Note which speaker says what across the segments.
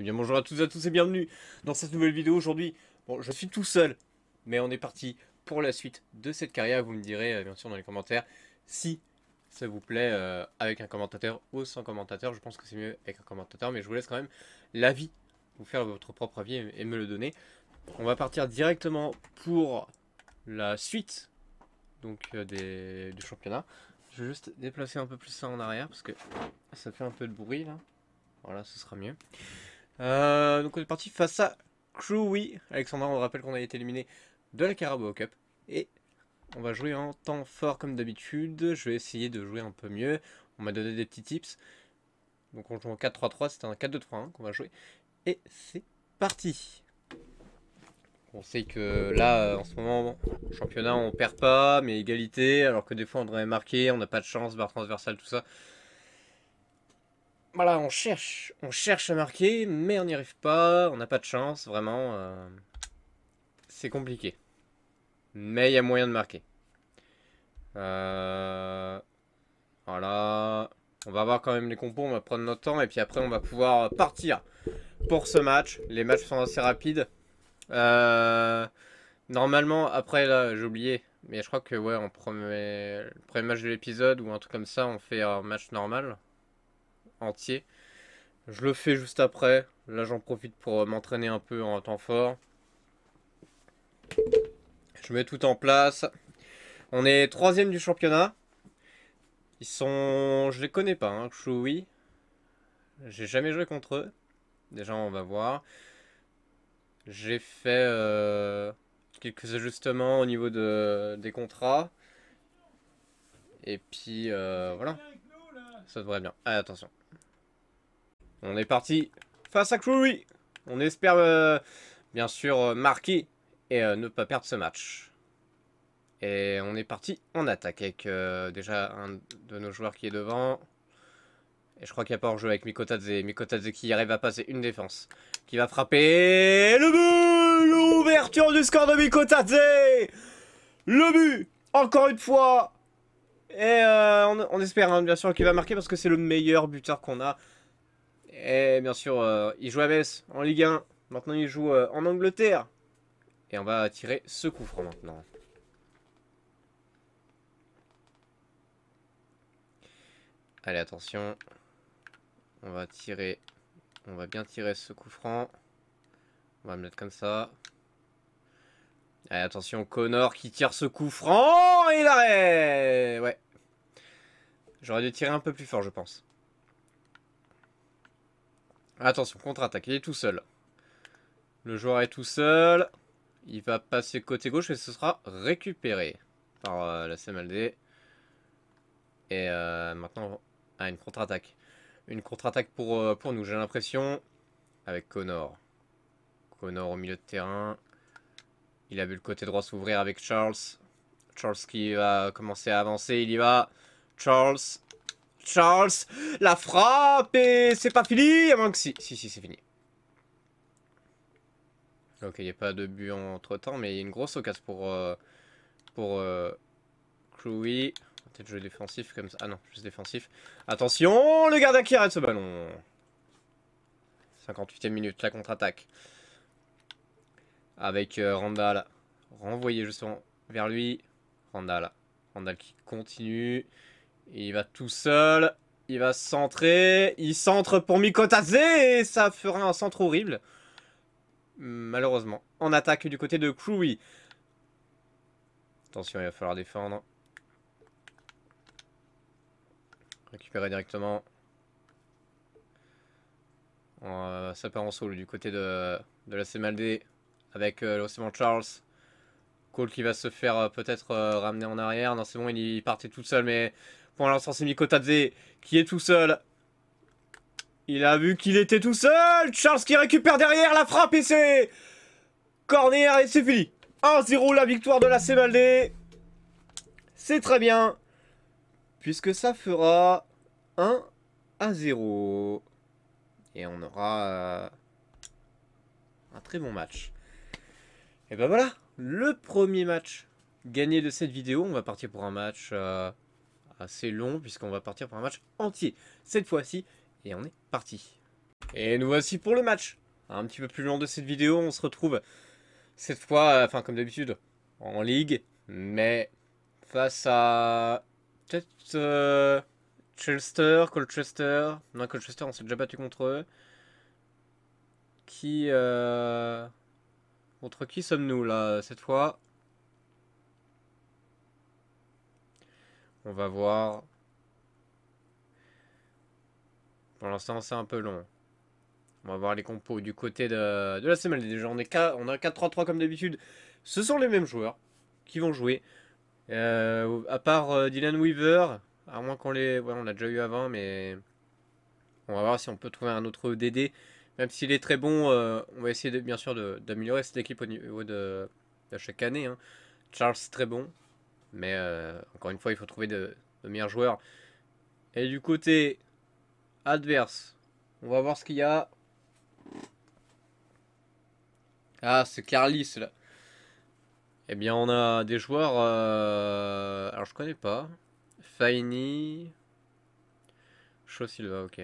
Speaker 1: Eh bien bonjour à tous et à tous et bienvenue dans cette nouvelle vidéo aujourd'hui. Bon, je suis tout seul, mais on est parti pour la suite de cette carrière. Vous me direz euh, bien sûr dans les commentaires si ça vous plaît euh, avec un commentateur ou sans commentateur. Je pense que c'est mieux avec un commentateur, mais je vous laisse quand même l'avis, vous faire votre propre avis et, me le donner. On va partir directement pour la suite donc euh, du championnat. Je vais juste déplacer un peu plus ça en arrière parce que ça fait un peu de bruit là. Voilà, ce sera mieux. Euh, donc on est parti face à Crewy. Alexandra, on rappelle qu'on a été éliminé de la Carabao Cup. Et on va jouer en temps fort comme d'habitude. Je vais essayer de jouer un peu mieux. On m'a donné des petits tips. Donc on joue en 4-3-3, C'est un 4-2-3-1 qu'on va jouer. Et c'est parti on sait que là, en ce moment, championnat, on perd pas, mais égalité, alors que des fois, on devrait marquer, on n'a pas de chance, barre transversale, tout ça voilà, on cherche, on cherche à marquer, mais on n'y arrive pas, on n'a pas de chance, vraiment. Euh, c'est compliqué. Mais il y a moyen de marquer. Euh, voilà. On va avoir quand même les compos, on va prendre notre temps, et puis après on va pouvoir partir pour ce match. Les matchs sont assez rapides. Euh, normalement, après là, j'ai oublié, mais je crois que ouais, on le premier match de l'épisode ou un truc comme ça, on fait un match normal entier. Je le fais juste après. Là, j'en profite pour euh, m'entraîner un peu en temps fort. Je mets tout en place. On est troisième du championnat. Ils sont... Je les connais pas, hein. oui J'ai jamais joué contre eux. Déjà, on va voir. J'ai fait euh, quelques ajustements au niveau de, des contrats. Et puis, euh, voilà. Ça devrait bien. Ah, attention. On est parti face à Crewy. On espère euh, bien sûr euh, marquer et euh, ne pas perdre ce match. Et on est parti en attaque avec déjà un de nos joueurs qui est devant. Et je crois qu'il n'y a pas en jeu avec Mikotadze. Mikotadze qui arrive à passer une défense. Qui va frapper le but L'ouverture du score de Mikotadze Le but Encore une fois Et on, espère hein, bien sûr qu'il va marquer parce que c'est le meilleur buteur qu'on a et eh, bien sûr, euh, il joue à Metz en Ligue 1. Maintenant, il joue euh, en Angleterre. Et on va tirer ce coup franc maintenant. Allez, attention. On va tirer. On va bien tirer ce coup franc. On va le mettre comme ça. Allez, attention, Connor qui tire ce coup franc et l'arrêt Ouais. J'aurais dû tirer un peu plus fort, je pense. Attention, contre-attaque, hein, il est tout seul. Le joueur est tout seul. Il va passer côté gauche et ce sera récupéré par euh, la CMLD. Et euh, maintenant, à une contre-attaque. Une contre-attaque pour, euh, pour nous, j'ai l'impression. Avec Connor. Connor au milieu de terrain. Il a vu le côté droit s'ouvrir avec Charles. Charles qui va commencer à avancer, il y va. Charles, Charles, la frappe et c'est pas fini, à moins que si. Si, si, c'est fini. Ok, il n'y a pas de but entre temps, mais il y a une grosse occasion pour. Euh, pour. Euh, Peut-être jouer défensif comme ça. Ah non, juste défensif. Attention, le gardien qui arrête ce ballon. 58e minute, la contre-attaque. Avec euh, Randall. Renvoyé justement vers lui. Randall. Randall qui continue. Il va tout seul. Il va centrer. Il centre pour Mikotaze et ça fera un centre horrible. Malheureusement. En attaque du côté de Crewy. Attention, il va falloir défendre. Récupérer directement. ça part en solo du côté de, la CMLD avec euh, le Charles. Cole qui va se faire euh, peut-être euh, ramener en arrière. Non, c'est bon, il, il partait tout seul, mais pour l'instant, c'est Mikotadze qui est tout seul. Il a vu qu'il était tout seul Charles qui récupère derrière la frappe et c'est... Corner et c'est fini 1-0 la victoire de la Cémaldé. C'est très bien. Puisque ça fera 1 à 0. Et on aura euh, un très bon match. Et ben voilà, le premier match gagné de cette vidéo. On va partir pour un match... Euh, assez long puisqu'on va partir pour un match entier cette fois-ci et on est parti. Et nous voici pour le match. Un petit peu plus long de cette vidéo, on se retrouve cette fois, enfin comme d'habitude, en ligue, mais face à peut-être euh, Chester, Colchester. Non, Colchester, on s'est déjà battu contre eux. Qui... Euh... Contre qui sommes-nous là cette fois On va voir. Pour l'instant, c'est un peu long. On va voir les compos du côté de, la semaine. Déjà, on, est 4, on a 4-3-3 comme d'habitude. Ce sont les mêmes joueurs qui vont jouer. Euh, à part euh, Dylan Weaver, à moins qu'on les... on l'a déjà eu avant, mais... On va voir si on peut trouver un autre DD. Même s'il est très bon, euh, on va essayer de, bien sûr d'améliorer cette équipe au niveau de, chaque année. Hein. Charles Charles, très bon. Mais euh, encore une fois, il faut trouver de, meilleurs joueurs. Et du côté adverse, on va voir ce qu'il y a. Ah, c'est Carlis là. Eh bien, on a des joueurs. Euh, alors, je connais pas. Faini. Chau Silva, ok.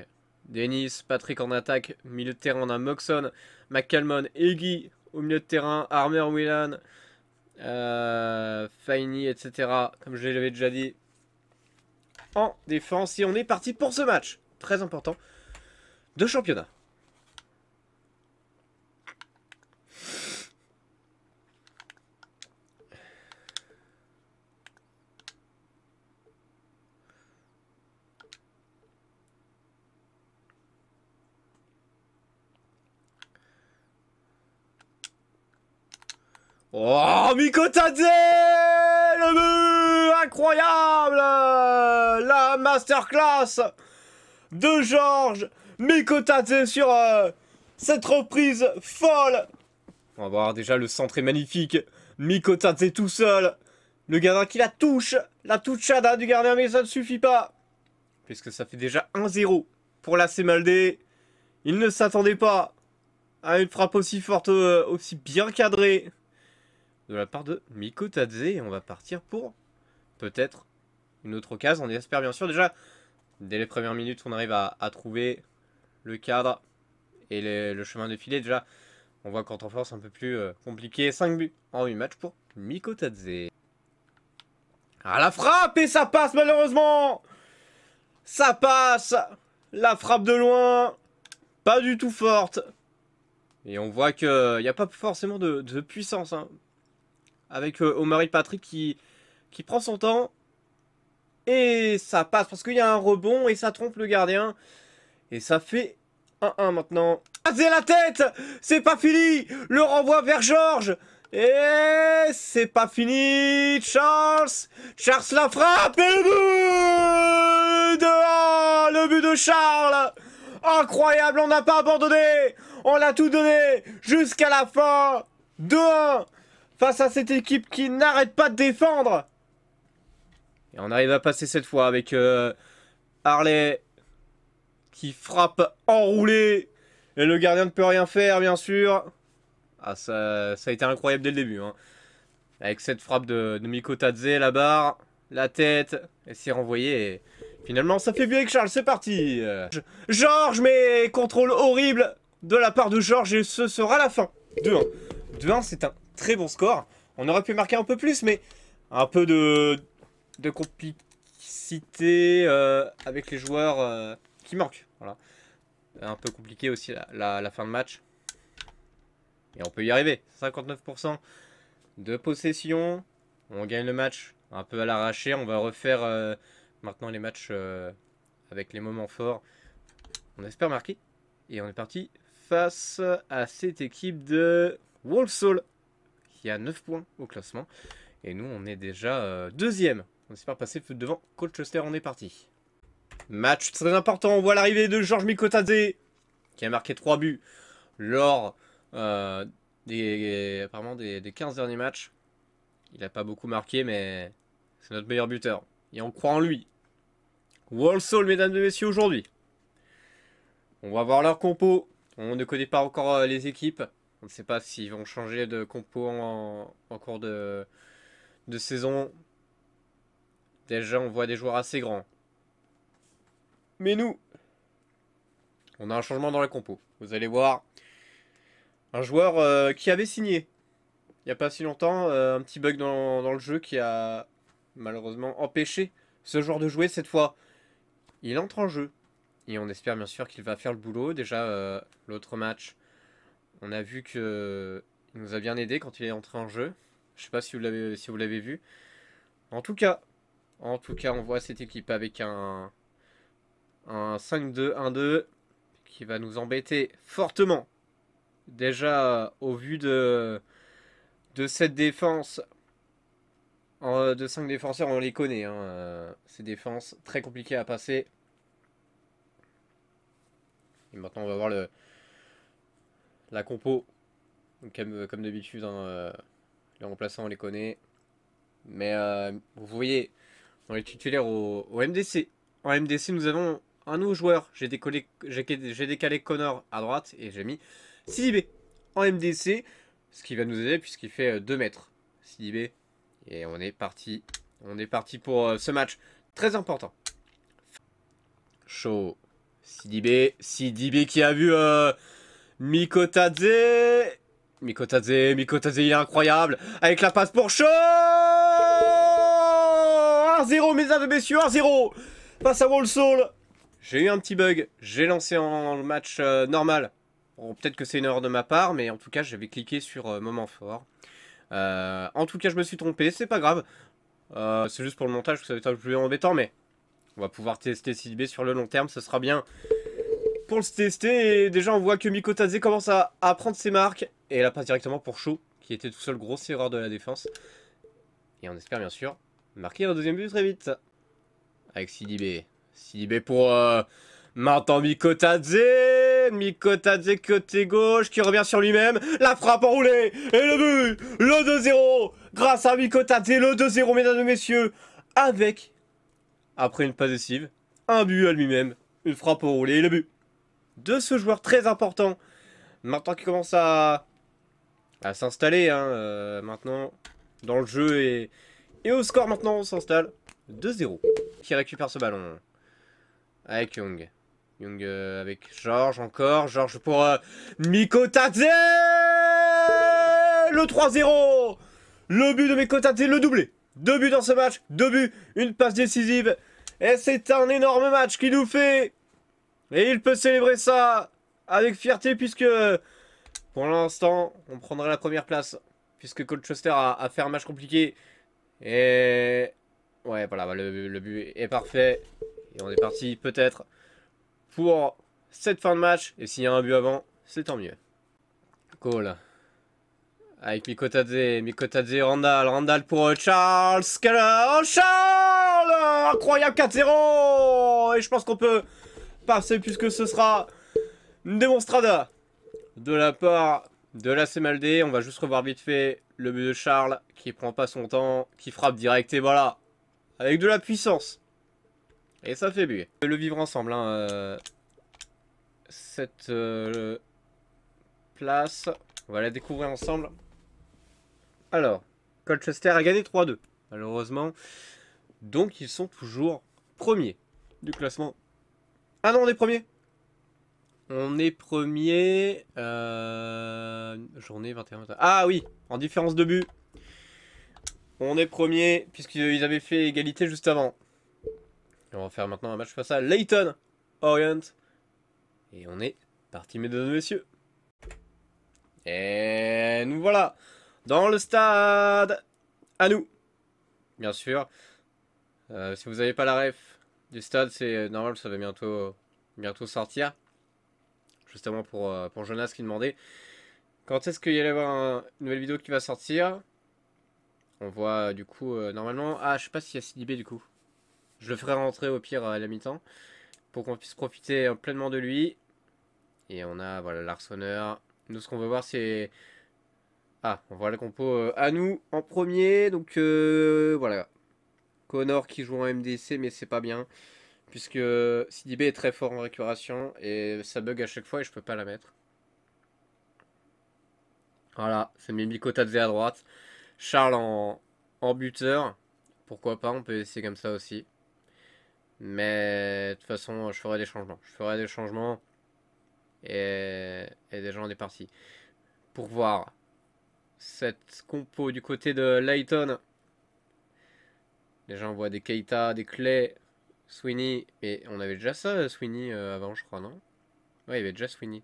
Speaker 1: Dennis, Patrick en attaque. Milieu de terrain, on a Moxon, McCalmon, Eggy au milieu de terrain. Armer Willan... Euh, Faini, etc. Comme je l'avais déjà dit. En défense. Et on est parti pour ce match. Très important. De championnat. Oh, Mikotadze Le but Incroyable La masterclass de Georges Mikotadze sur euh, cette reprise folle On va voir, déjà le centre est magnifique. Mikotadze tout seul. Le gardien qui la touche. La touchada du gardien, mais ça ne suffit pas. Puisque ça fait déjà 1-0 pour la maldé Il ne s'attendait pas à une frappe aussi forte, euh, aussi bien cadrée de la part de Miko Tadze. Et on va partir pour peut-être une autre case. On espère bien sûr déjà, dès les premières minutes, on arrive à, trouver le cadre et le chemin de filet. Déjà, on voit qu'en force c'est un peu plus euh, compliqué. 5 buts en 8 matchs pour Miko Tadze. Ah, la frappe Et ça passe malheureusement Ça passe La frappe de loin Pas du tout forte et on voit qu'il n'y euh, a pas forcément de, de puissance hein, avec euh, Omarie Patrick qui, qui prend son temps. Et ça passe parce qu'il y a un rebond et ça trompe le gardien. Et ça fait 1-1 maintenant. Ah, c'est la tête C'est pas fini Le renvoi vers Georges Et c'est pas fini Charles Charles la frappe et le but de Le but de Charles Incroyable, on n'a pas abandonné On l'a tout donné jusqu'à la fin 2-1 Face à cette équipe qui n'arrête pas de défendre. Et on arrive à passer cette fois avec euh, Harley qui frappe enroulé. Et le gardien ne peut rien faire, bien sûr. Ah, ça, a été incroyable dès le début. Hein. Avec cette frappe de, de Mikotadze, la barre, la tête. Et s'est renvoyé. finalement, ça fait bien avec Charles. C'est parti. Georges, mais contrôle horrible de la part de Georges. Et ce sera la fin. 2-1. 2-1, c'est un très bon score. On aurait pu marquer un peu plus, mais un peu de, complicité euh, avec les joueurs euh, qui manquent. Voilà. Un peu compliqué aussi la, fin de match. Et on peut y arriver. 59% de possession. On gagne le match un peu à l'arraché. On va refaire euh, maintenant les matchs avec les moments forts. On espère marquer. Et on est parti face à cette équipe de Walsall. Il y a 9 points au classement. Et nous, on est déjà euh, deuxième. On espère passer devant Colchester. On est parti. Match très important. On voit l'arrivée de Georges Mikotadze qui a marqué 3 buts lors euh, des, apparemment des, 15 derniers matchs. Il n'a pas beaucoup marqué, mais c'est notre meilleur buteur. Et on croit en lui. Soul, mesdames et messieurs, aujourd'hui. On va voir leur compo. On ne connaît pas encore euh, les équipes. On ne sait pas s'ils vont changer de compo en, cours de, saison. Déjà, on voit des joueurs assez grands. Mais nous, on a un changement dans la compo. Vous allez voir un joueur euh, qui avait signé il n'y a pas si longtemps, euh, un petit bug dans, le jeu qui a malheureusement empêché ce joueur de jouer cette fois. Il entre en jeu et on espère bien sûr qu'il va faire le boulot. Déjà, euh, l'autre match, on a vu que il nous a bien aidé quand il est entré en jeu. Je sais pas si vous l'avez si vous l'avez vu. En tout cas, en tout cas, on voit cette équipe avec un un 5-2-1-2 qui va nous embêter fortement. Déjà au vu de cette défense de 5 défenseurs, on les connaît. Hein, euh, ces défenses très compliquées à passer. Et maintenant, on va voir le, la compo, comme, euh, d'habitude, hein, euh, les remplaçants, on les connaît. Mais euh, vous voyez, on est titulaire au, MDC, en MDC, nous avons un nouveau joueur. J'ai décalé, décalé Connor à droite et j'ai mis Sidibé en MDC, ce qui va nous aider puisqu'il fait 2 mètres. Sidibé. Et on est parti. On est parti pour ce match très important. Chaud. Sidibé. Sidibé qui a vu Mikotaze Mikotaze, Mikotaze, il est incroyable Avec la passe pour chaud 1-0, mesdames et messieurs, 1-0 Passe à Soul. J'ai eu un petit bug, j'ai lancé en match euh, normal. peut-être que c'est une erreur de ma part, mais en tout cas, j'avais cliqué sur euh, moment fort. Euh, en tout cas, je me suis trompé, c'est pas grave. c'est juste pour le montage, que ça va être un plus embêtant, mais... On va pouvoir tester 6B sur le long terme, ce sera bien pour le tester. Et déjà, on voit que Miko commence à, prendre ses marques. Et la passe directement pour show, qui était tout seul. Grosse erreur de la défense. Et on espère bien sûr marquer un deuxième but très vite. Avec Sidibé. Sidibé pour euh, Martin Mikotadze. Mikotadze côté gauche qui revient sur lui-même. La frappe enroulée. Et le but. Le 2-0. Grâce à Mikotadze. Le 2-0, mesdames et messieurs. Avec, après une passe un but à lui-même. Une frappe enroulée et le but de ce joueur très important. Maintenant qui commence à, à s'installer, hein, euh, maintenant dans le jeu et, au score maintenant on s'installe 2-0. Qui récupère ce ballon Avec Young. Young euh, avec Georges encore. George pour euh, Miko Le 3-0 Le but de Miko Tadze, le doublé Deux buts dans ce match, deux buts, une passe décisive. Et c'est un énorme match qui nous fait et il peut célébrer ça avec fierté puisque pour l'instant, on prendrait la première place. Puisque Colchester a, a fait un match compliqué. Et ouais, voilà, le, but est parfait. Et on est parti peut-être pour cette fin de match. Et s'il y a un but avant, c'est tant mieux. Cool. Avec Mikotadze, Mikotadze, Randall, Randall pour euh, Charles, Keller, oh, Charles Incroyable 4-0 Et je pense qu'on peut passer puisque ce sera une démonstrada de la part de la CMLD. On va juste revoir vite fait le but de Charles qui prend pas son temps, qui frappe direct et voilà. Avec de la puissance. Et ça fait but. Le vivre ensemble, hein, euh, cette euh, place, on va la découvrir ensemble. Alors, Colchester a gagné 3-2, malheureusement. Donc ils sont toujours premiers du classement ah non, on est premier. On est premier. Euh, journée 21. Ah oui, en différence de but. On est premier, puisqu'ils avaient fait égalité juste avant. on va faire maintenant un match face à Leighton Orient. Et on est parti, mesdames et messieurs. Et nous voilà dans le stade. À nous. Bien sûr. Euh, si vous n'avez pas la ref, du stade, c'est euh, normal, ça va bientôt, bientôt sortir. Justement pour, euh, pour Jonas qui demandait quand est-ce qu'il y a avoir une nouvelle vidéo qui va sortir. On voit euh, du coup, normalement, ah, je sais pas s'il y a Sidibé du coup. Je le ferai rentrer au pire à la mi-temps pour qu'on puisse profiter pleinement de lui. Et on a voilà Larsonneur. Nous, ce qu'on veut voir, c'est. Ah, on voit la compo à nous en premier. Donc voilà. Connor qui joue en MDC, mais c'est pas bien. Puisque Sidibé est très fort en récupération et ça bug à chaque fois et je peux pas la mettre. Voilà, c'est Mimiko Tadze à droite. Charles en, buteur. Pourquoi pas, on peut essayer comme ça aussi. Mais de toute façon, je ferai des changements. Je ferai des changements. Et, et déjà, on est parti. Pour voir cette compo du côté de Layton Déjà, on voit des Keita, des Clay, Sweeney. Mais on avait déjà ça, Sweeney, euh, avant, je crois, non Ouais, il y avait déjà Sweeney.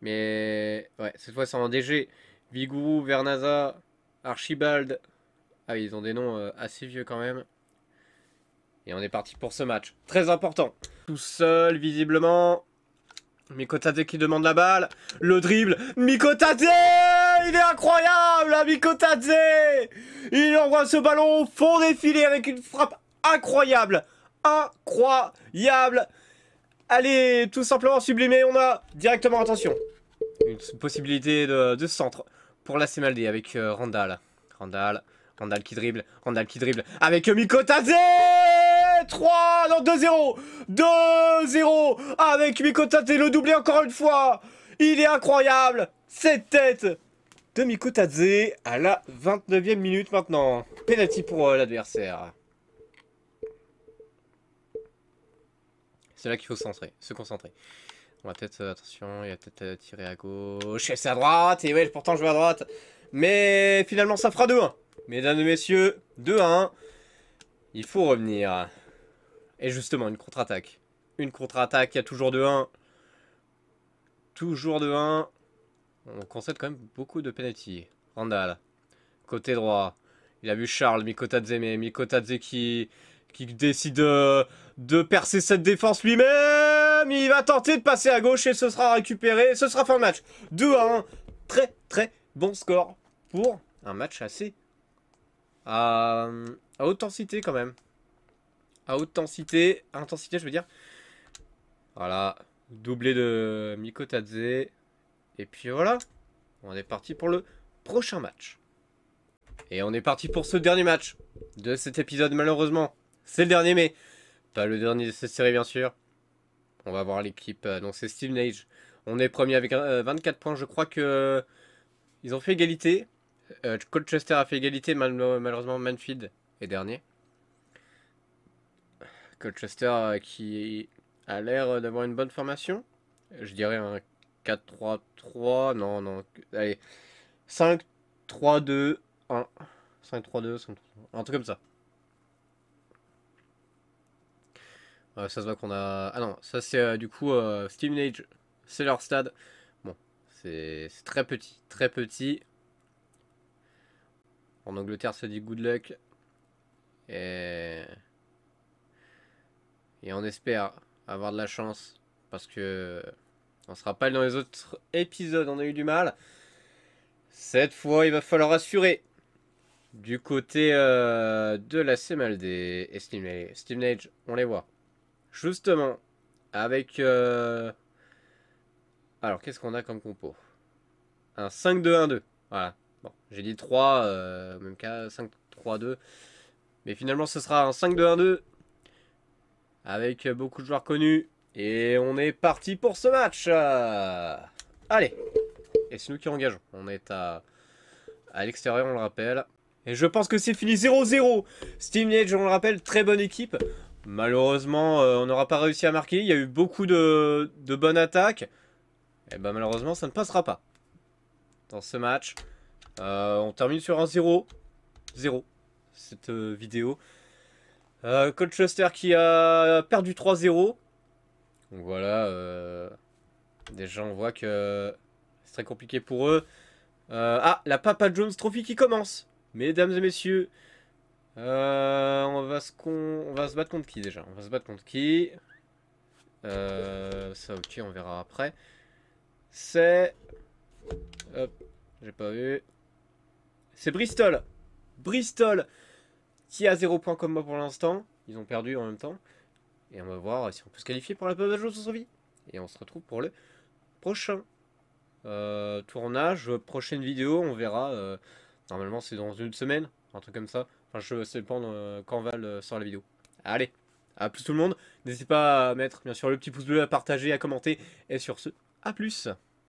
Speaker 1: Mais ouais, cette fois, c'est en DG. Vigou, Vernaza, Archibald. Ah, ils ont des noms euh, assez vieux quand même. Et on est parti pour ce match. Très important. Tout seul, visiblement. Mikotate qui demande la balle. Le dribble. Mikotate il est incroyable, à Il envoie ce ballon au fond des filets avec une frappe incroyable Incroyable Allez, tout simplement sublimé, on a directement, attention, une possibilité de, centre pour la CMLD avec euh, Randall. Randall, Randall qui dribble, Randall qui dribble avec Mikotadze 3, non 2-0 2-0 avec Mikotadze, le doublé encore une fois Il est incroyable Cette tête Demi Tadze à la 29e minute maintenant. Penalty pour euh, l'adversaire. C'est là qu'il faut se concentrer. Se concentrer. On va peut-être, euh, attention, il a peut-être euh, tiré à gauche, c'est à droite, et ouais, pourtant je vais à droite. Mais finalement, ça fera 2-1. Mesdames et messieurs, 2-1. Il faut revenir. Et justement, une contre-attaque. Une contre-attaque, il y a toujours 2-1. Toujours 2-1. On concède quand même beaucoup de penalty. Randall, côté droit. Il a vu Charles, Mikotadze, Mikotadze qui, qui décide euh, de, percer cette défense lui-même. Il va tenter de passer à gauche et ce sera récupéré. Ce sera fin de match. 2 à 1. Très, très bon score pour un match assez euh, à, haute intensité quand même. À haute intensité, intensité je veux dire. Voilà, doublé de Mikotadze. Et puis voilà, on est parti pour le prochain match. Et on est parti pour ce dernier match de cet épisode malheureusement. C'est le dernier mais pas le dernier de cette série bien sûr. On va voir l'équipe, euh, donc c'est Steve Nage. On est premier avec 24 euh, points, je crois que euh, ils ont fait égalité. Colchester a fait égalité, malheureusement Manfield est dernier. Colchester qui a l'air d'avoir une bonne formation. Je dirais un 4-3-3. Non, non. Allez. 5, 3, 2, 1. 5, 3, 2, 5, 3, Un truc comme ça. Euh, ça se voit qu'on a. Ah non, ça c'est euh, du coup euh, Steam Age. C'est leur stade. Bon, c'est très petit. Très petit. En Angleterre, ça dit good luck. Et. Et on espère avoir de la chance. Parce que. On sera pas dans les autres épisodes, on a eu du mal. Cette fois, il va falloir assurer. Du côté euh, de la CMLD et Steam, Nage. on les voit. Justement, avec... Euh, alors, qu'est-ce qu'on a comme compo Un 5-2-1-2. Voilà. Bon, j'ai dit 3, euh, même cas 5-3-2. Mais finalement, ce sera un 5-2-1-2. Avec euh, beaucoup de joueurs connus. Et on est parti pour ce match euh, Allez Et c'est nous qui engageons. On est à, à l'extérieur, on le rappelle. Et je pense que c'est fini 0-0 Steam Nage, on le rappelle, très bonne équipe. Malheureusement, euh, on n'aura pas réussi à marquer. Il y a eu beaucoup de, bonnes attaques. Et eh ben malheureusement, ça ne passera pas. Dans ce match, euh, on termine sur un 0. 0. Cette vidéo. Colchester qui a perdu 3-0. Donc voilà, euh, déjà on voit que c'est très compliqué pour eux. Euh, ah, la Papa Jones Trophy qui commence Mesdames et messieurs, euh, on, va se va se battre contre qui déjà On va se battre contre qui euh, Ça ok, on verra après. C'est... Hop, j'ai pas vu. C'est Bristol Bristol Qui a 0 points comme moi pour l'instant. Ils ont perdu en même temps. Et on va voir si on peut se qualifier pour la pub de vie. Et on se retrouve pour le prochain euh, tournage, prochaine vidéo, on verra. Euh, normalement c'est dans une semaine, un truc comme ça. Enfin je sais pas euh, quand le sort la vidéo. Allez, à plus tout le monde. N'hésitez pas à mettre bien sûr le petit pouce bleu, à partager, à commenter. Et sur ce, à plus